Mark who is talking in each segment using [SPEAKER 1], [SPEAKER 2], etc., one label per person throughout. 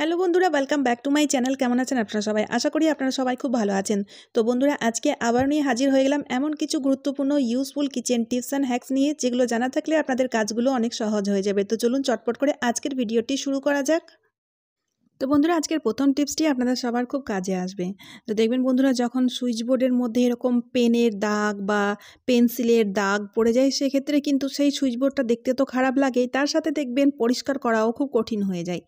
[SPEAKER 1] hello বন্ধুরা welcome back to my channel কেমন আছেন আপনারা সবাই আশা করি আপনারা সবাই খুব ভালো আছেন তো বন্ধুরা আজকে আবার নিয়ে হাজির হয়ে গেলাম এমন কিছু গুরুত্বপূর্ণ useful kitchen tips and hacks নিয়ে যেগুলো জানা থাকলে আপনাদের কাজগুলো অনেক সহজ হয়ে যাবে তো চলুন চটপট করে আজকের ভিডিওটি শুরু করা যাক তো বন্ধুরা আজকের প্রথম টিপসটি আপনাদের সবার খুব কাজে আসবে তো দেখবেন বন্ধুরা যখন সুইচ বোর্ডের মধ্যে এরকম পেনের দাগ বা পেন্সিলের দাগ পড়ে যায় সেক্ষেত্রে কিন্তু সেই সুইচ বোর্ডটা দেখতে তো খারাপ লাগেই তার সাথে দেখবেন পরিষ্কার করাও খুব কঠিন হয়ে যায়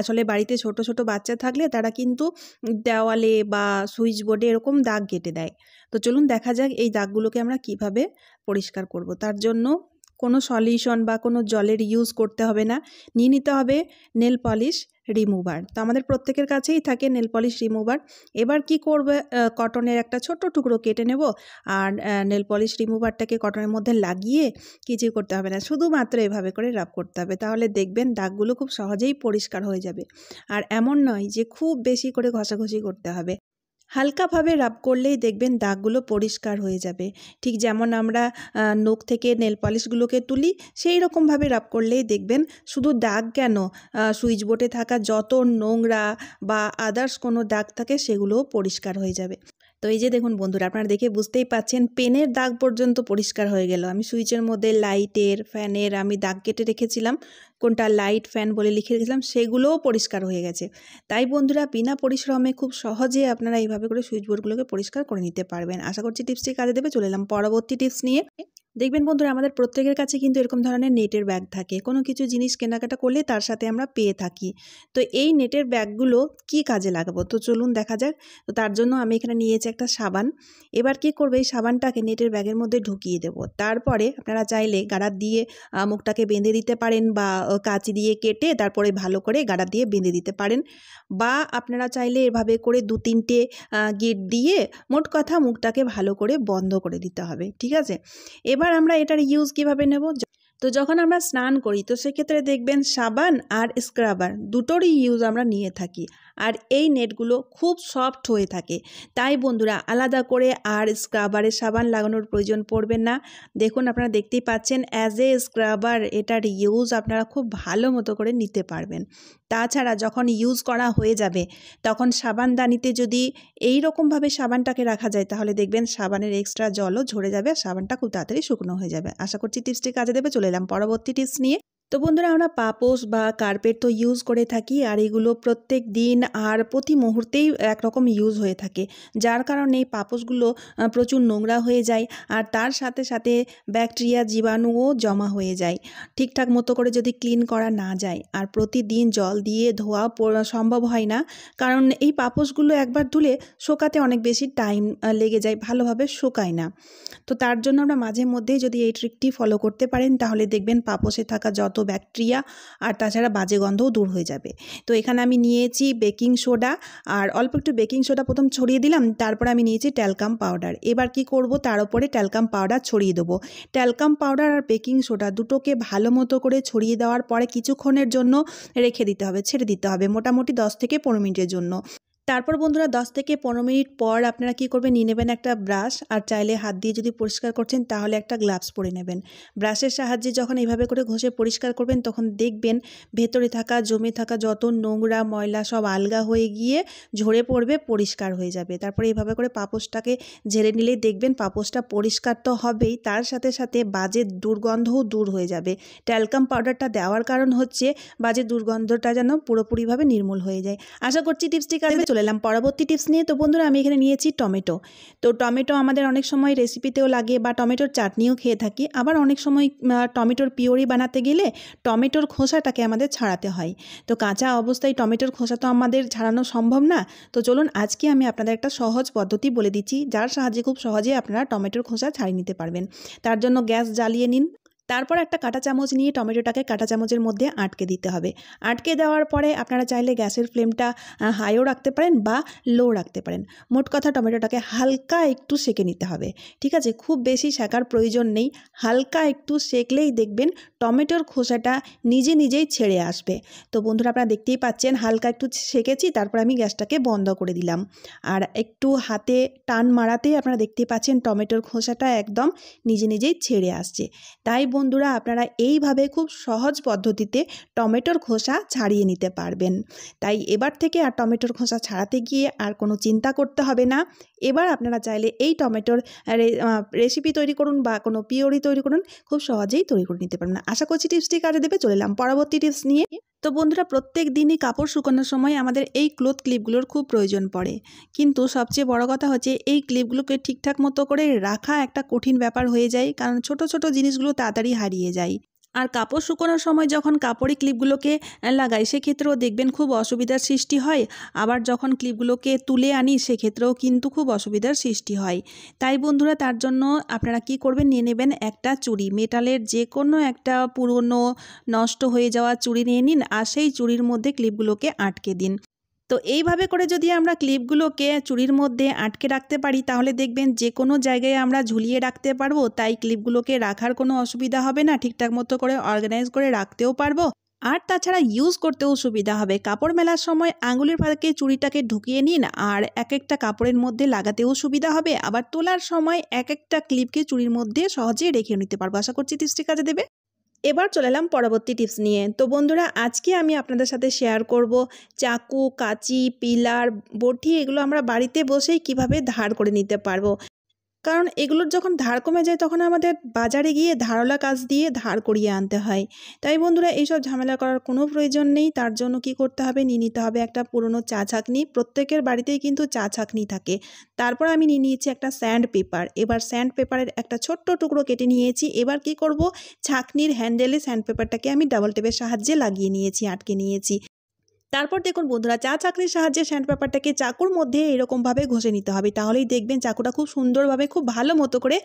[SPEAKER 1] আসলে বাড়িতে ছোট ছোট বাচ্চা থাকলে তারা কিন্তু দেওয়ালে বা সুইচ বোর্ডে এরকম দাগ কেটে দেয় তো চলুন দেখা যাক এই দাগগুলোকে আমরা কিভাবে পরিষ্কার করব তার জন্য কোনো সলিউশন বা কোনো জলের ইউজ করতে হবে না নিয়ে নিতে হবে নেল পলিশ রিমুভার তো আমাদের প্রত্যেকের কাছেই থাকে নেল পলিশ রিমুভার এবার কি করবে কটনের একটা ছোট্ট টুকরো কেটে নেব আর নেল পলিশ রিমুভারটাকে কটনের মধ্যে লাগিয়ে কিছুই করতে হবে না শুধুমাত্র এভাবে করে রাব করতে হবে তাহলে দেখবেন দাগগুলো খুব সহজেই পরিষ্কার হয়ে যাবে আর এমন নয় যে খুব বেশি করে ঘষাঘষি করতে হবে হালকাভাবে রাব করলেই দেখবেন দাগগুলো পরিষ্কার হয়ে যাবে ঠিক যেমন আমরা নখ থেকে নেল পলিশগুলোকে তুলি সেই রকমভাবে রাব করলেই দেখবেন শুধু দাগ কেন সুইচ বোর্ডে থাকা যত নোংরা বা আদার্স কোনো দাগ থাকে সেগুলোও পরিষ্কার হয়ে যাবে তো এই যে দেখুন বন্ধুরা আপনারা দেখে বুঝতেই পাচ্ছেন পেনের দাগ পর্যন্ত পরিষ্কার হয়ে গেল আমি সুইচের মধ্যে লাইটের ফ্যানের আমি দাগ কেটে রেখেছিলাম কোনটা লাইট ফ্যান বলে লিখে রেখেছিলাম সেগুলোও পরিষ্কার হয়ে গেছে তাই বন্ধুরা বিনা পরিশ্রমে খুব সহজে আপনারা এইভাবে করে সুইচ বোর্ডগুলোকে পরিষ্কার করে নিতে পারবেন আশা করছি টিপসটি কাজে দেবে চলে এলাম পরবর্তী টিপস নিয়ে দেখবেন বন্ধুরা আমাদের প্রত্যেকের কাছে কিন্তু এরকম ধরনের নেটের ব্যাগ থাকে কোনো কিছু জিনিস কেনাকাটা করলে তার সাথে আমরা পেয়ে থাকি তো এই নেটের ব্যাগগুলো কি কাজে লাগাবো তো চলুন দেখা যাক তো তার জন্য আমি এখানে নিয়েছি একটা সাবান এবার কি করবে এই সাবানটাকে নেটের ব্যাগের মধ্যে ঢুকিয়ে দেব তারপরে আপনারা চাইলে গাড়া দিয়ে মুখটাকে বেঁধে দিতে পারেন বা কাঁচি দিয়ে কেটে তারপরে ভালো করে গাড়া দিয়ে বেঁধে দিতে পারেন বা আপনারা চাইলে এভাবে করে দু তিনটে গেট দিয়ে মোট কথা মুখটাকে ভালো করে বন্ধ করে দিতে হবে ঠিক আছে এবার এবার আমরা এটার ইউজ কিভাবে নেব তো যখন আমরা স্নান করি তো সেক্ষেত্রে দেখবেন সাবান আর স্ক্রাবার দুটোরই ইউজ আমরা নিয়ে থাকি আর এই নেটগুলো খুব সফট হয়ে থাকে তাই বন্ধুরা আলাদা করে আর স্ক্রাবারে সাবান লাগানোর প্রয়োজন পড়বে না দেখুন আপনারা দেখতেই পাচ্ছেন অ্যাজ এ স্ক্রাবার এটার ইউজ আপনারা খুব ভালো মতো করে নিতে পারবেন তাছাড়া যখন ইউজ করা হয়ে যাবে তখন সাবানদানিতে যদি এই রকমভাবে সাবানটাকে রাখা যায় তাহলে দেখবেন সাবানের এক্সট্রা জলও ঝরে যাবে আর সাবানটা খুব তাড়াতাড়ি শুকনো হয়ে যাবে আশা করছি টিপসটি কাজে দেবে চলে এলাম পরবর্তী টিপস নিয়ে তো বন্ধুরা আমরা পাপোস বা কার্পেট তো ইউজ করে থাকি আর এগুলো প্রত্যেক দিন আর প্রতি মুহূর্তেই একরকম ইউজ হয়ে থাকে যার কারণে এই পাপোসগুলো প্রচুর নোংরা হয়ে যায় আর তার সাথে সাথে ব্যাকটেরিয়া জীবাণুও জমা হয়ে যায় ঠিকঠাক মতো করে যদি ক্লিন করা না যায় আর প্রতিদিন জল দিয়ে ধোয়া সম্ভব হয় না কারণ এই পাপোসগুলো একবার ধুলে শোকাতে অনেক বেশি টাইম লেগে যায় ভালোভাবে শোকায় না তো তার জন্য আমরা মাঝে মধ্যেই যদি এই ট্রিকটি ফলো করতে পারেন তাহলে দেখবেন পাপোসে থাকা যত ব্যাকটেরিয়া আর তাছাড়া বাজে গন্ধও দূর হয়ে যাবে তো এখানে আমি নিয়েছি বেকিং সোডা আর অল্প একটু বেকিং সোডা প্রথম ছড়িয়ে দিলাম তারপর আমি নিয়েছি ট্যালকাম পাউডার এবার কি করব তার উপরে ট্যালকাম পাউডার ছড়িয়ে দেবো ট্যালকাম পাউডার আর বেকিং সোডা দুটোকে ভালো মতো করে ছড়িয়ে দেওয়ার পরে কিছুক্ষণের জন্য রেখে দিতে হবে ছেড়ে দিতে হবে মোটামুটি দশ থেকে পনেরো মিনিটের জন্য তারপর বন্ধুরা 10 থেকে পনেরো মিনিট পর আপনারা কি করবেন নিয়ে নেবেন একটা ব্রাশ আর চাইলে হাত দিয়ে যদি পরিষ্কার করছেন তাহলে একটা গ্লাভস পরে নেবেন ব্রাশের সাহায্যে যখন এইভাবে করে ঘষে পরিষ্কার করবেন তখন দেখবেন ভেতরে থাকা জমে থাকা যত নোংরা ময়লা সব আলগা হয়ে গিয়ে ঝরে পড়বে পরিষ্কার হয়ে যাবে তারপরে এইভাবে করে পাপোশটাকে ঝেড়ে নিলেই দেখবেন পাপোশটা পরিষ্কার তো হবেই তার সাথে সাথে বাজে দুর্গন্ধও দূর হয়ে যাবে ট্যালকাম পাউডারটা দেওয়ার কারণ হচ্ছে বাজে দুর্গন্ধটা যেন পুরোপুরিভাবে নির্মূল হয়ে যায় আশা করছি টিপসটি কাজে চলে এলাম পরবর্তী টিপস নিয়ে তো বন্ধুরা আমি এখানে নিয়েছি টমেটো তো টমেটো আমাদের অনেক সময় রেসিপিতেও লাগে বা টমেটোর চাটনিও খেয়ে থাকি আবার অনেক সময় টমেটোর পিওরি বানাতে গেলে টমেটোর খোসাটাকে আমাদের ছাড়াতে হয় তো কাঁচা অবস্থায় টমেটোর খোসা তো আমাদের ছাড়ানো সম্ভব না তো চলুন আজকে আমি আপনাদের একটা সহজ পদ্ধতি বলে দিচ্ছি যার সাহায্যে খুব সহজে আপনারা টমেটোর খোসা ছাড়িয়ে নিতে পারবেন তার জন্য গ্যাস জ্বালিয়ে নিন তারপর একটা কাঁটা চামচ নিয়ে টমেটোটাকে কাঁটা চামচের মধ্যে আটকে দিতে হবে আটকে দেওয়ার পরে আপনারা চাইলে গ্যাসের ফ্লেমটা হাইও রাখতে পারেন বা লো রাখতে পারেন মোট কথা টমেটোটাকে হালকা একটু সেকে নিতে হবে ঠিক আছে খুব বেশি সেকার প্রয়োজন নেই হালকা একটু সেকলেই দেখবেন টমেটোর খোসাটা নিজে নিজেই ছেড়ে আসবে তো বন্ধুরা আপনারা দেখতেই পাচ্ছেন হালকা একটু সেকেছি তারপর আমি গ্যাসটাকে বন্ধ করে দিলাম আর একটু হাতে টান মারাতেই আপনারা দেখতে পাচ্ছেন টমেটোর খোসাটা একদম নিজে নিজেই ছেড়ে আসছে তাই বন্ধুরা আপনারা এইভাবে খুব সহজ পদ্ধতিতে টমেটোর খোসা ছাড়িয়ে নিতে পারবেন তাই এবার থেকে আর টমেটোর খোসা ছাড়াতে গিয়ে আর কোনো চিন্তা করতে হবে না এবার আপনারা চাইলে এই টমেটোর রেসিপি তৈরি করুন বা কোনো পিওরি তৈরি করুন খুব সহজেই তৈরি করে নিতে পারবেন আশা করছি টিপসটি কাজে দেবে চলে এলাম পরবর্তী টিপস নিয়ে তো বন্ধুরা প্রত্যেক দিনই কাপড় শুকানোর সময় আমাদের এই ক্লোথ ক্লিপগুলোর খুব প্রয়োজন পড়ে কিন্তু সবচেয়ে বড় কথা হচ্ছে এই ক্লিপগুলোকে ঠিকঠাক মতো করে রাখা একটা কঠিন ব্যাপার হয়ে যায় কারণ ছোট ছোট জিনিসগুলো তাড়াতাড়ি হারিয়ে যায় আর কাপড় শুকোনোর সময় যখন কাপড়ে ক্লিপগুলোকে লাগাই সেক্ষেত্রেও দেখবেন খুব অসুবিধার সৃষ্টি হয় আবার যখন ক্লিপগুলোকে তুলে আনি সেক্ষেত্রেও কিন্তু খুব অসুবিধার সৃষ্টি হয় তাই বন্ধুরা তার জন্য আপনারা কি করবেন নিয়ে নেবেন একটা চুড়ি মেটালের যে কোনো একটা পুরনো নষ্ট হয়ে যাওয়া চুড়ি নিয়ে নিন আর সেই চুড়ির মধ্যে ক্লিপগুলোকে আটকে দিন তো এইভাবে করে যদি আমরা ক্লিপগুলোকে চুরির মধ্যে আটকে রাখতে পারি তাহলে দেখবেন যে কোনো জায়গায় আমরা ঝুলিয়ে রাখতে পারবো তাই ক্লিপগুলোকে রাখার কোনো অসুবিধা হবে না ঠিকঠাক মতো করে অর্গানাইজ করে রাখতেও পারবো আর তাছাড়া ইউজ করতেও সুবিধা হবে কাপড় মেলার সময় আঙুলের ফাঁকে চুড়িটাকে ঢুকিয়ে নিন আর এক একটা কাপড়ের মধ্যে লাগাতেও সুবিধা হবে আবার তোলার সময় এক একটা ক্লিপকে চুড়ির মধ্যে সহজে রেখে নিতে পারবো আশা করছি টিপসটি কাজে দেবে এবার চলে এলাম পরবর্তী টিপস নিয়ে তো বন্ধুরা আজকে আমি আপনাদের সাথে শেয়ার করব চাকু কাচি পিলার বটি এগুলো আমরা বাড়িতে বসেই কিভাবে ধার করে নিতে পারবো কারণ এগুলোর যখন ধার কমে যায় তখন আমাদের বাজারে গিয়ে ধারলা কাজ দিয়ে ধার করিয়ে আনতে হয় তাই বন্ধুরা এইসব ঝামেলা করার কোনো প্রয়োজন নেই তার জন্য কি করতে হবে নিয়ে নিতে হবে একটা পুরনো চা ছাঁকনি প্রত্যেকের বাড়িতেই কিন্তু চা ছাঁকনি থাকে তারপর আমি নিয়ে নিয়েছি একটা স্যান্ড পেপার এবার স্যান্ড পেপারের একটা ছোট্ট টুকরো কেটে নিয়েছি এবার কি করব ছাঁকনির হ্যান্ডেলে স্যান্ড পেপারটাকে আমি ডাবল টেপের সাহায্যে লাগিয়ে নিয়েছি আটকে নিয়েছি তারপর দেখুন বন্ধুরা চা চাকরির সাহায্যে স্যান্ড পেপারটাকে চাকুর মধ্যে এরকমভাবে ঘষে নিতে হবে তাহলেই দেখবেন চাকুটা খুব সুন্দরভাবে খুব ভালো মতো করে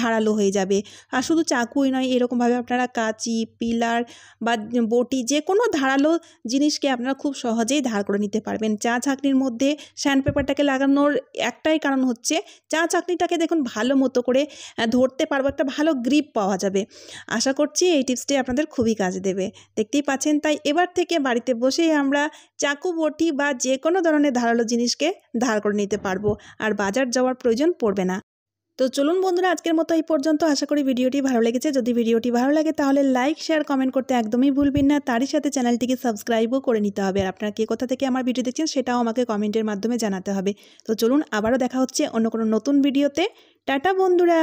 [SPEAKER 1] ধারালো হয়ে যাবে আর শুধু চাকুই নয় এরকমভাবে আপনারা কাঁচি পিলার বা বটি যে কোনো ধারালো জিনিসকে আপনারা খুব সহজেই ধার করে নিতে পারবেন চা চাকরির মধ্যে স্যান্ড পেপারটাকে লাগানোর একটাই কারণ হচ্ছে চা চাকরিটাকে দেখুন ভালো মতো করে ধরতে পারবো একটা ভালো গ্রিপ পাওয়া যাবে আশা করছি এই টিপসটি আপনাদের খুবই কাজে দেবে দেখতেই পাচ্ছেন তাই এবার থেকে বাড়িতে বসেই আমরা চাকু বটি বা যে কোনো ধরনের ধারালো জিনিসকে ধার করে নিতে পারবো আর বাজার যাওয়ার প্রয়োজন পড়বে না তো চলুন বন্ধুরা আজকের মতো এই পর্যন্ত আশা করি ভিডিওটি ভালো লেগেছে যদি ভিডিওটি ভালো লাগে তাহলে লাইক শেয়ার কমেন্ট করতে একদমই ভুলবেন না তারই সাথে চ্যানেলটিকে সাবস্ক্রাইবও করে নিতে হবে আর আপনারা কে কোথা থেকে আমার ভিডিও দেখছেন সেটাও আমাকে কমেন্টের মাধ্যমে জানাতে হবে তো চলুন আবারও দেখা হচ্ছে অন্য কোনো নতুন ভিডিওতে টাটা বন্ধুরা